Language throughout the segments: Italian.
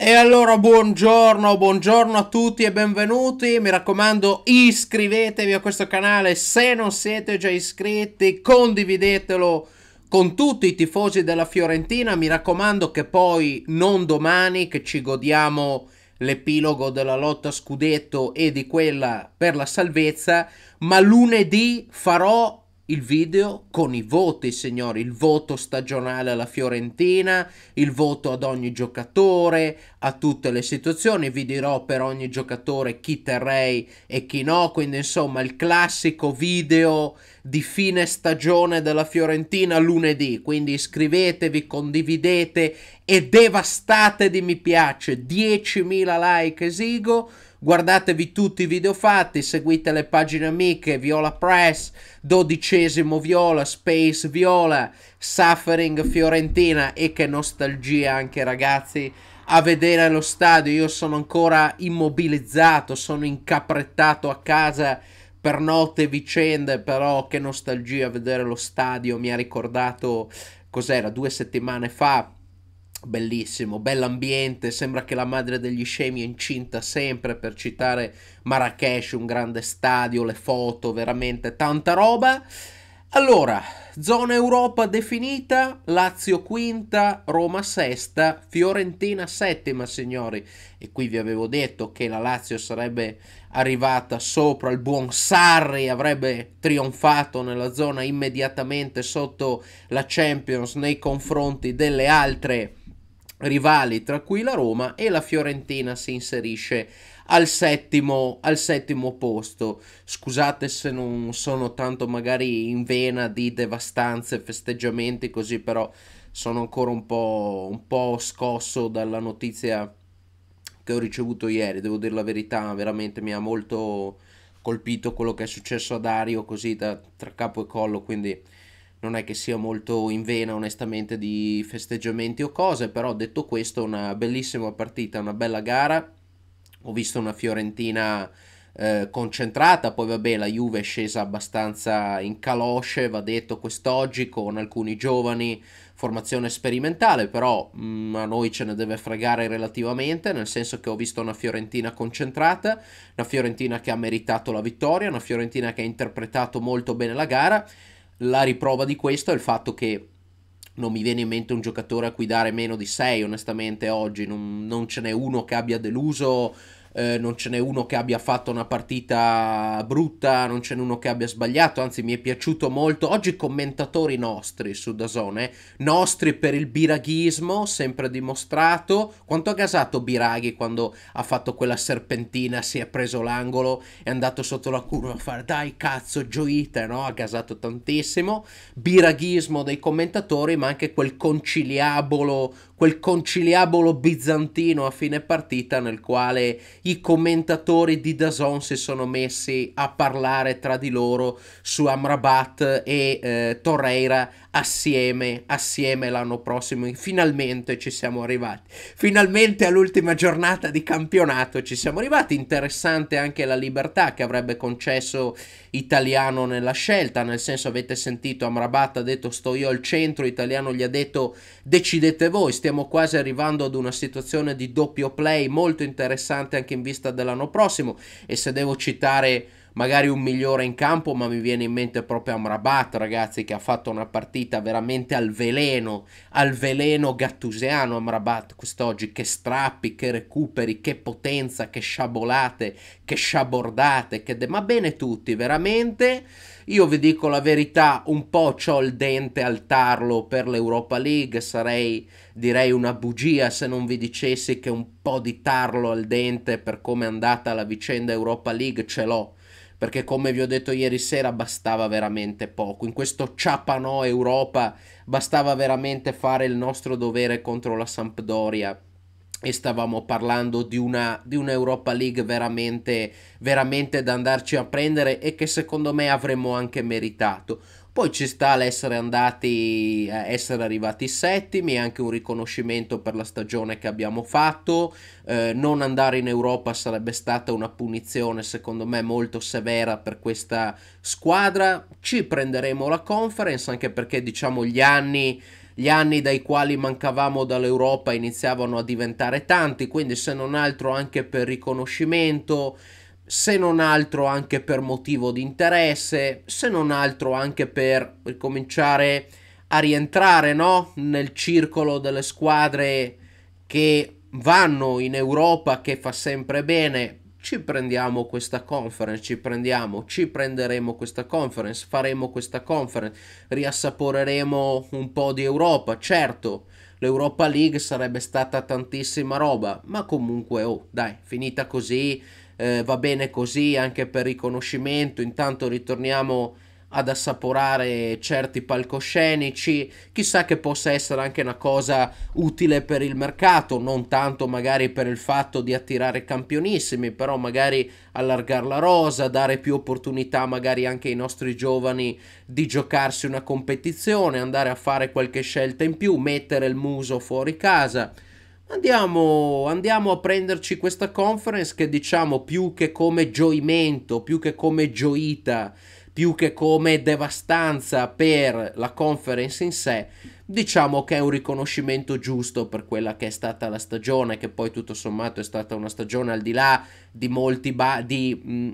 E allora buongiorno, buongiorno a tutti e benvenuti, mi raccomando iscrivetevi a questo canale se non siete già iscritti, condividetelo con tutti i tifosi della Fiorentina, mi raccomando che poi non domani che ci godiamo l'epilogo della lotta scudetto e di quella per la salvezza, ma lunedì farò il video con i voti, signori, il voto stagionale alla Fiorentina, il voto ad ogni giocatore, a tutte le situazioni, vi dirò per ogni giocatore chi terrei e chi no, quindi insomma il classico video di fine stagione della Fiorentina lunedì, quindi iscrivetevi, condividete e devastate di mi piace, 10.000 like esigo guardatevi tutti i video fatti, seguite le pagine amiche Viola Press, dodicesimo Viola, Space Viola, Suffering Fiorentina e che nostalgia anche ragazzi a vedere lo stadio, io sono ancora immobilizzato, sono incaprettato a casa per notte vicende, però che nostalgia vedere lo stadio, mi ha ricordato cos'era due settimane fa Bellissimo, bell'ambiente, sembra che la madre degli scemi è incinta sempre per citare Marrakesh, un grande stadio, le foto, veramente tanta roba. Allora, zona Europa definita, Lazio quinta, Roma sesta, Fiorentina settima, signori. E qui vi avevo detto che la Lazio sarebbe arrivata sopra il buon Sarri, avrebbe trionfato nella zona immediatamente sotto la Champions nei confronti delle altre rivali, tra cui la Roma e la Fiorentina si inserisce al settimo, al settimo, posto. Scusate se non sono tanto magari in vena di devastanze, festeggiamenti così, però sono ancora un po', un po' scosso dalla notizia che ho ricevuto ieri, devo dire la verità, veramente mi ha molto colpito quello che è successo a Dario così da, tra capo e collo, quindi non è che sia molto in vena onestamente di festeggiamenti o cose, però detto questo una bellissima partita, una bella gara, ho visto una Fiorentina eh, concentrata, poi vabbè la Juve è scesa abbastanza in calosce, va detto quest'oggi con alcuni giovani, formazione sperimentale, però mh, mm, a noi ce ne deve fregare relativamente, nel senso che ho visto una Fiorentina concentrata, una Fiorentina che ha meritato la vittoria, una Fiorentina che ha interpretato molto bene la gara la riprova di questo è il fatto che non mi viene in mente un giocatore a cui dare meno di 6, onestamente, oggi. Non, non ce n'è uno che abbia deluso eh, non ce n'è uno che abbia fatto una partita brutta, non ce n'è uno che abbia sbagliato, anzi mi è piaciuto molto. Oggi commentatori nostri su Dazone, nostri per il biraghismo, sempre dimostrato. Quanto ha gasato Biraghi quando ha fatto quella serpentina, si è preso l'angolo, è andato sotto la curva a fare dai cazzo gioite, no? Ha gasato tantissimo. Biraghismo dei commentatori, ma anche quel conciliabolo quel conciliabolo bizantino a fine partita nel quale i commentatori di Dazon si sono messi a parlare tra di loro su Amrabat e eh, Torreira assieme, assieme l'anno prossimo. Finalmente ci siamo arrivati. Finalmente all'ultima giornata di campionato ci siamo arrivati. Interessante anche la libertà che avrebbe concesso Italiano nella scelta, nel senso avete sentito Amrabat ha detto sto io al centro, Italiano gli ha detto decidete voi, stiamo stiamo quasi arrivando ad una situazione di doppio play molto interessante anche in vista dell'anno prossimo e se devo citare magari un migliore in campo, ma mi viene in mente proprio Amrabat, ragazzi, che ha fatto una partita veramente al veleno, al veleno gattusiano Amrabat quest'oggi, che strappi, che recuperi, che potenza, che sciabolate, che sciabordate, che de- ma bene tutti, veramente. Io vi dico la verità, un po' ho il dente al tarlo per l'Europa League, sarei direi una bugia se non vi dicessi che un po' di tarlo al dente per come è andata la vicenda Europa League ce l'ho perché come vi ho detto ieri sera bastava veramente poco, in questo ciapano Europa bastava veramente fare il nostro dovere contro la Sampdoria e stavamo parlando di una, di una Europa League veramente, veramente da andarci a prendere e che secondo me avremmo anche meritato. Poi ci sta l'essere andati, eh, essere arrivati settimi, anche un riconoscimento per la stagione che abbiamo fatto. Eh, non andare in Europa sarebbe stata una punizione, secondo me, molto severa per questa squadra. Ci prenderemo la conference, anche perché diciamo gli anni gli anni dai quali mancavamo dall'Europa iniziavano a diventare tanti, quindi se non altro anche per riconoscimento, se non altro anche per motivo di interesse, se non altro anche per ricominciare a rientrare no? nel circolo delle squadre che vanno in Europa, che fa sempre bene. Ci prendiamo questa conference, ci prendiamo, ci prenderemo questa conference, faremo questa conference, riassaporeremo un po' di Europa, certo. L'Europa League sarebbe stata tantissima roba, ma comunque, oh, dai, finita così, eh, va bene così anche per riconoscimento, intanto ritorniamo ad assaporare certi palcoscenici, chissà che possa essere anche una cosa utile per il mercato, non tanto magari per il fatto di attirare campionissimi, però magari allargare la rosa, dare più opportunità magari anche ai nostri giovani di giocarsi una competizione, andare a fare qualche scelta in più, mettere il muso fuori casa. Andiamo, andiamo, a prenderci questa conference che diciamo più che come gioimento, più che come gioita, più che come devastanza per la conference in sé, diciamo che è un riconoscimento giusto per quella che è stata la stagione, che poi tutto sommato è stata una stagione al di là di molti... Ba- di, mh,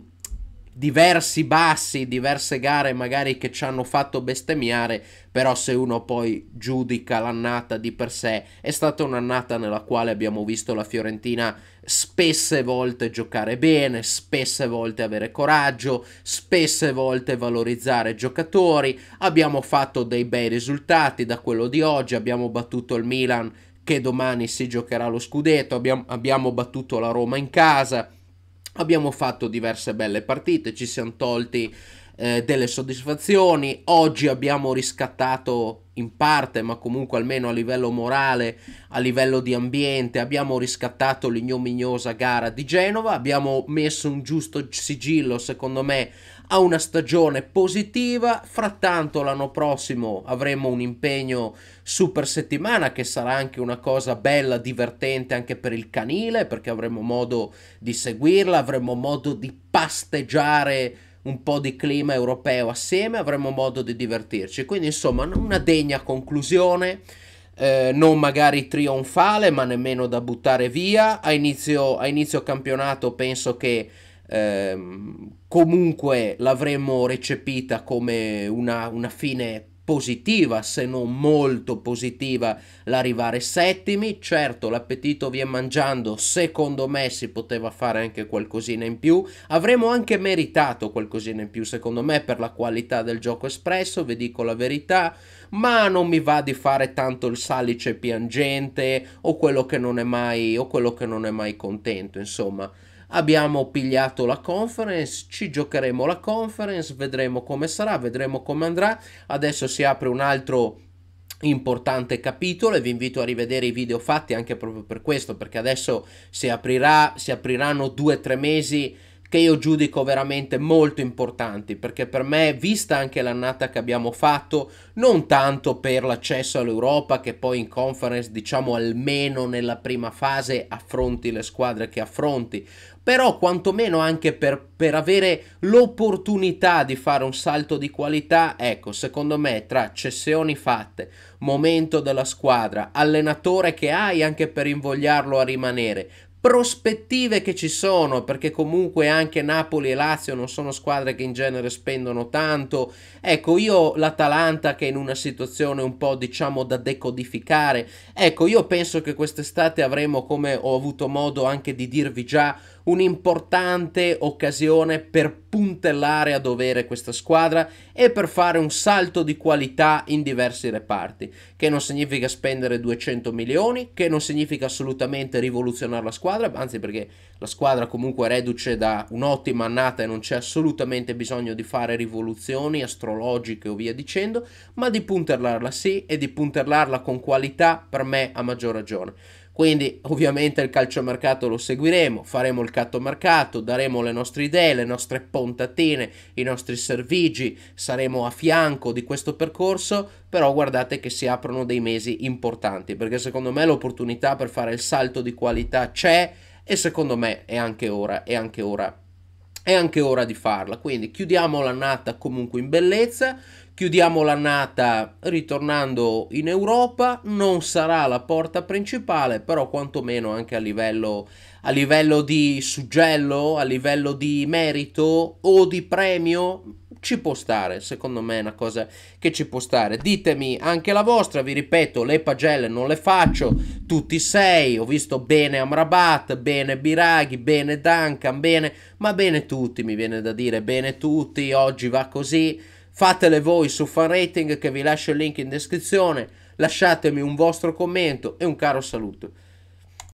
diversi bassi, diverse gare magari che ci hanno fatto bestemmiare, però se uno poi giudica l'annata di per sé, è stata un'annata nella quale abbiamo visto la Fiorentina spesse volte giocare bene, spesse volte avere coraggio, spesse volte valorizzare giocatori, abbiamo fatto dei bei risultati da quello di oggi, abbiamo battuto il Milan che domani si giocherà lo scudetto, abbiamo, abbiamo battuto la Roma in casa, Abbiamo fatto diverse belle partite, ci siamo tolti eh, delle soddisfazioni, oggi abbiamo riscattato in parte, ma comunque almeno a livello morale, a livello di ambiente, abbiamo riscattato l'ignominiosa gara di Genova, abbiamo messo un giusto sigillo, secondo me, ha una stagione positiva, frattanto l'anno prossimo avremo un impegno super settimana che sarà anche una cosa bella, divertente anche per il canile perché avremo modo di seguirla, avremo modo di pasteggiare un po' di clima europeo assieme, avremo modo di divertirci. Quindi insomma una degna conclusione. Eh, non magari trionfale, ma nemmeno da buttare via. A inizio, a inizio campionato penso che ehm, comunque l'avremmo recepita come una, una fine positiva, se non molto positiva, l'arrivare settimi. Certo, l'appetito vi è mangiando, secondo me si poteva fare anche qualcosina in più. Avremmo anche meritato qualcosina in più, secondo me, per la qualità del gioco espresso, vi dico la verità, ma non mi va di fare tanto il salice piangente o quello che non è mai, o quello che non è mai contento, insomma abbiamo pigliato la conference, ci giocheremo la conference, vedremo come sarà, vedremo come andrà. Adesso si apre un altro importante capitolo e vi invito a rivedere i video fatti anche proprio per questo perché adesso si, aprirà, si apriranno due o tre mesi che io giudico veramente molto importanti perché per me, vista anche l'annata che abbiamo fatto, non tanto per l'accesso all'Europa che poi in conference diciamo almeno nella prima fase affronti le squadre che affronti, però quantomeno anche per, per, avere l'opportunità di fare un salto di qualità, ecco, secondo me tra cessioni fatte, momento della squadra, allenatore che hai anche per invogliarlo a rimanere, prospettive che ci sono, perché comunque anche Napoli e Lazio non sono squadre che in genere spendono tanto. Ecco, io l'Atalanta che è in una situazione un po' diciamo da decodificare. Ecco, io penso che quest'estate avremo, come ho avuto modo anche di dirvi già, un'importante occasione per puntellare a dovere questa squadra e per fare un salto di qualità in diversi reparti, che non significa spendere 200 milioni, che non significa assolutamente rivoluzionare la squadra, anzi perché la squadra comunque reduce da un'ottima annata e non c'è assolutamente bisogno di fare rivoluzioni astrologiche o via dicendo, ma di puntellarla sì e di puntellarla con qualità per me a maggior ragione. Quindi ovviamente il calciomercato lo seguiremo, faremo il cattomercato, daremo le nostre idee, le nostre pontatine, i nostri servigi, saremo a fianco di questo percorso, però guardate che si aprono dei mesi importanti, perché secondo me l'opportunità per fare il salto di qualità c'è e secondo me è anche ora, è anche ora è anche ora di farla. Quindi chiudiamo l'annata comunque in bellezza, chiudiamo l'annata ritornando in Europa, non sarà la porta principale, però quantomeno anche a livello, a livello di suggello, a livello di merito o di premio ci può stare, secondo me è una cosa che ci può stare. Ditemi anche la vostra, vi ripeto, le pagelle non le faccio, tutti sei, ho visto bene Amrabat, bene Biraghi, bene Duncan, bene, ma bene tutti, mi viene da dire, bene tutti, oggi va così. Fatele voi su Fan Rating che vi lascio il link in descrizione, lasciatemi un vostro commento e un caro saluto.